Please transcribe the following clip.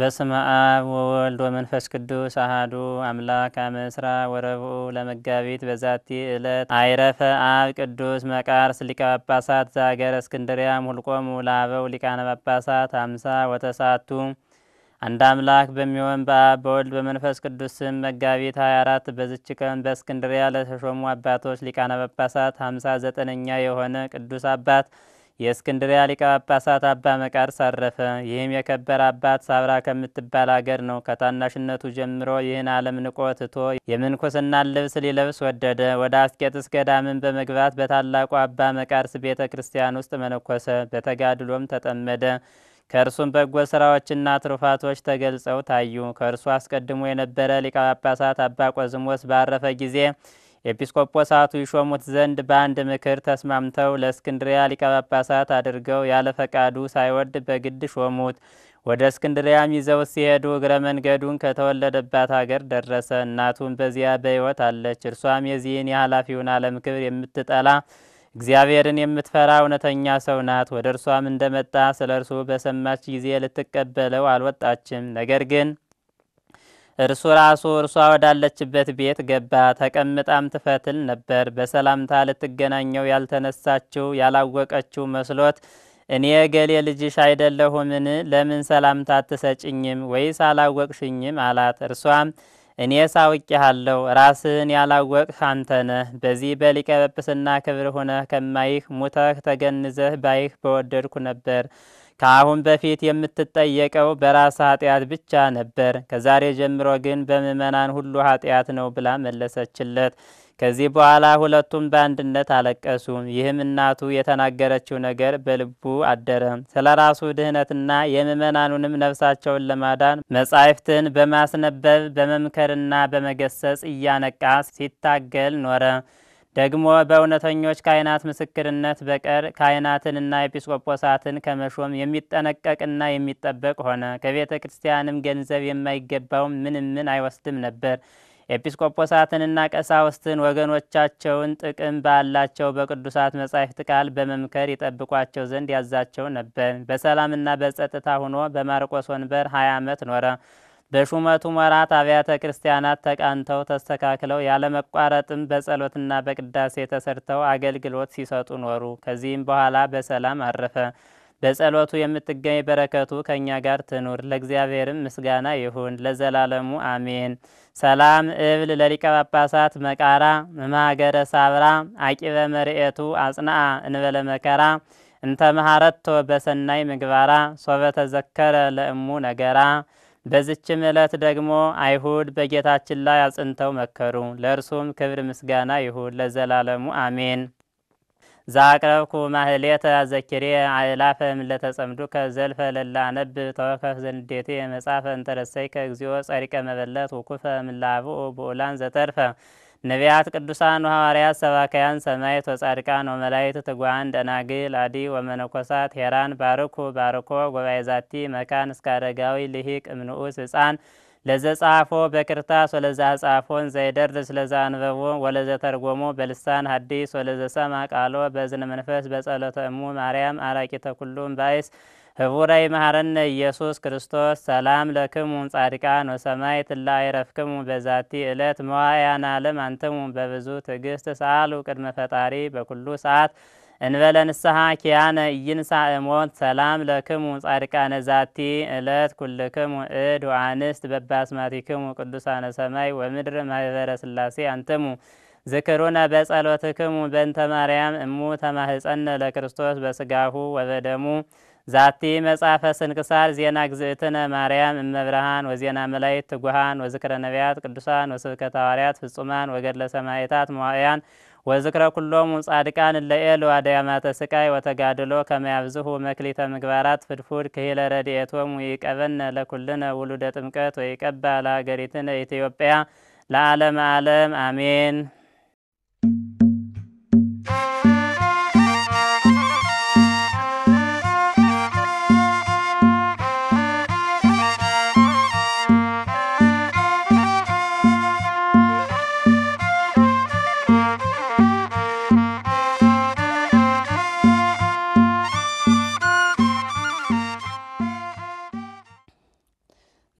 በስመ አብ ወወልድ ወመንፈስ ቅዱስ አህዱ አምላክ አመስራ ወረብኡ ለመጋቢት በዛቲ ዕለት አይረፈ አብ ቅዱስ መቃርስ ሊቀ ጳጳሳት ዘአገረ እስክንድሪያ ሙልቆሙ ለአበው ሊቃነ ጳጳሳት አምሳ ወተሳቱ አንድ አምላክ በሚሆን በአብ በወልድ በመንፈስ ቅዱስ ስም መጋቢት 24 በዝች ቀን በእስክንድሪያ ለተሾሙ አባቶች ሊቃነ ጳጳሳት 59ኛ የሆነ ቅዱስ አባት የእስክንድሪያ ሊቀ ጳጳሳት አባ መቃርስ አረፈ። ይህም የከበረ አባት ሳብራ ከምትባል አገር ነው። ከታናሽነቱ ጀምሮ ይህን ዓለም ንቆ ትቶ የምንኩስናን ልብስ ሊለብስ ወደደ። ወደ አስቄጥስ ገዳምን በመግባት በታላቁ አባ መቃርስ ቤተ ክርስቲያን ውስጥ መነኮሰ። በተጋድሎም ተጠመደ። ከእርሱም በጎ ስራዎችና ትሩፋቶች ተገልጸው ታዩ። ከእርሱ አስቀድሞ የነበረ ሊቀ ጳጳሳት አባ ቆዝሞስ ባረፈ ጊዜ ኤጲስቆጶሳቱ ይሾሙት ዘንድ በአንድ ምክር ተስማምተው ለእስክንድሪያ ሊቀ ጳጳሳት አድርገው ያለ ፈቃዱ ሳይወድ በግድ ሾሙት። ወደ እስክንድሪያም ይዘው ሲሄዱ እግረ መንገዱን ከተወለደባት አገር ደረሰ። እናቱም በዚያ በሕይወት አለች። እርሷም የዚህን የኃላፊውን ዓለም ክብር የምትጠላ እግዚአብሔርን የምትፈራ እውነተኛ ሰው ናት። ወደ እርሷም እንደመጣ ስለ እርሱ በሰማች ጊዜ ልትቀበለው አልወጣችም። ነገር ግን እርሱ ራሱ እርሷ ወዳለችበት ቤት ገባ። ተቀምጣም ትፈትል ነበር። በሰላምታ ልትገናኘው ያልተነሳችው ያላወቀችው መስሎት እኔ የገሌ ልጅሽ አይደለሁምን? ለምን ሰላምታ አትሰጭኝም? ወይስ አላወቅሽኝም? አላት። እርሷም እኔ ሳውቅሃለሁ፣ ራስህን ያላወቅህ አንተ ነህ። በዚህ በሊቀ ጵጵስና ክብር ሆነህ ከማይህ ሙተህ ተገንዘህ ባይህ በወደድኩ ነበር ከአሁን በፊት የምትጠየቀው በራስ ኃጢአት ብቻ ነበር። ከዛሬ ጀምሮ ግን በምዕመናን ሁሉ ኃጢአት ነው ብላ መለሰችለት። ከዚህ በኋላ ሁለቱም በአንድነት አለቀሱ። ይህም እናቱ የተናገረችው ነገር በልቡ አደረ። ስለ ራሱ ድህነትና የምእመናኑንም ነፍሳቸውን ለማዳን መጻሕፍትን በማስነበብ በመምከርና በመገሰጽ እያነቃ ሲታገል ኖረ። ደግሞ በእውነተኞች ካህናት ምስክርነት በቀር ካህናትንና ኤጲስቆጶሳትን ከመሾም የሚጠነቀቅና የሚጠበቅ ሆነ። ከቤተ ክርስቲያንም ገንዘብ የማይገባውም ምንም ምን አይወስድም ነበር። ኤጲስቆጶሳትንና ቀሳውስትን ወገኖቻቸውን ጥቅም ባላቸው በቅዱሳት መጻሕፍት ቃል በመምከር ይጠብቋቸው ዘንድ ያዛቸው ነበር። በሰላምና በጸጥታ ሆኖ በማርቆስ ወንበር ሀያ ዓመት ኖረ። በሹመቱ ወራት አብያተ ክርስቲያናት ተቃንተው ተስተካክለው ያለመቋረጥም በጸሎትና በቅዳሴ ተሰርተው አገልግሎት ሲሰጡ ኖሩ። ከዚህም በኋላ በሰላም አረፈ። በጸሎቱ የምትገኝ በረከቱ ከእኛ ጋር ትኑር። ለእግዚአብሔርም ምስጋና ይሁን ለዘላለሙ አሜን። ሰላም እብል ለሊቀ ጳጳሳት መቃራ መማገረ ሳብራ አቂበ መርኤቱ አጽናአ እንበለ መከራ እንተ መሃረቶ በሰናይ ምግባራ ሶበ ተዘከረ ለእሙ ነገራ በዝችም ዕለት ደግሞ አይሁድ በጌታችን ላይ አጽንተው መከሩ። ለእርሱም ክብር ምስጋና ይሁን ለዘላለሙ አሜን። ዛቅረብኩ ማህሌተ ዘኪሬ አእላፈ ከዘልፈ ለላ ነብ ተወከፍ ዘንዴቴ የመጻፈ እንተረሰይ ከእግዚኦ ጸሪቀ መበለት ውኩፈ እምላብኡ ብኡላን ዘተርፈ ነቢያት፣ ቅዱሳን ወሐዋርያት፣ ሰባካያን፣ ሰማይት ወጻድቃን ወመላይት ትጓን ደናግል፣ አዲ ወመነኮሳት ሄራን ባርኩ ባርኮ ጉባኤ ዛቲ መካን እስከ አረጋዊ ልሂቅ እምንዑስ ህፃን ለዘ ጻፎ በክርታስ ወለዛ ጻፎን ዘይደርድ ስለዛ አንበቦ ወለዘ ተርጎሞ በልሳን ሀዲስ ወለዘ ሰማ ቃሎ በዝነ መንፈስ በጸሎተ እሙ ማርያም አራቂተ ኩሉም ባይስ ህቡራይ መሐረነ ኢየሱስ ክርስቶስ ሰላም ለክሙ ጻድቃን ወሰማዕት እላ ይረፍክሙ በዛቲ ዕለት መዋዕያነ ዓለም አንትሙ በብዙ ትዕግስት ሰአሉ ቅድመ ፈጣሪ በኩሉ ሰዓት እንበለ ንስሐ ኪያነ ኢይንሣ እሞት ሰላም ለክሙ ጻድቃነ ዛቲ እለት ኩልክሙ እድ አንስት በባስማቲክሙ ቅዱሳነ ሰማይ ወምድር ማህበረ ስላሴ አንትሙ ዝክሩነ በጸሎትክሙ በእንተ ማርያም እሙ ተማህፀነ ለክርስቶስ በስጋሁ ወበደሙ ዛቲ መጽሐፈ ስንክሳር ዜና ግዝእትነ ማርያም እመብርሃን ወዜና መላይት ትጉሃን ወዝክረ ነቢያት ቅዱሳን ወስብከተ ሐዋርያት ፍጹማን ወገድለ ሰማዕታት መዋዕያን ወዝክረ ኩሎም ጻድቃን ለኤል ዋደያማተ ስቃይ ወተጋድሎ ከመያብዝሁ መክሊተ ምግባራት ፍድፉድ ክሂለ ረድኤቶም ወይቀበነ ለኩልነ ውሉደ ጥምቀት ወይቀባ ለሀገሪትነ ኢትዮጵያ ለዓለም ዓለም አሜን።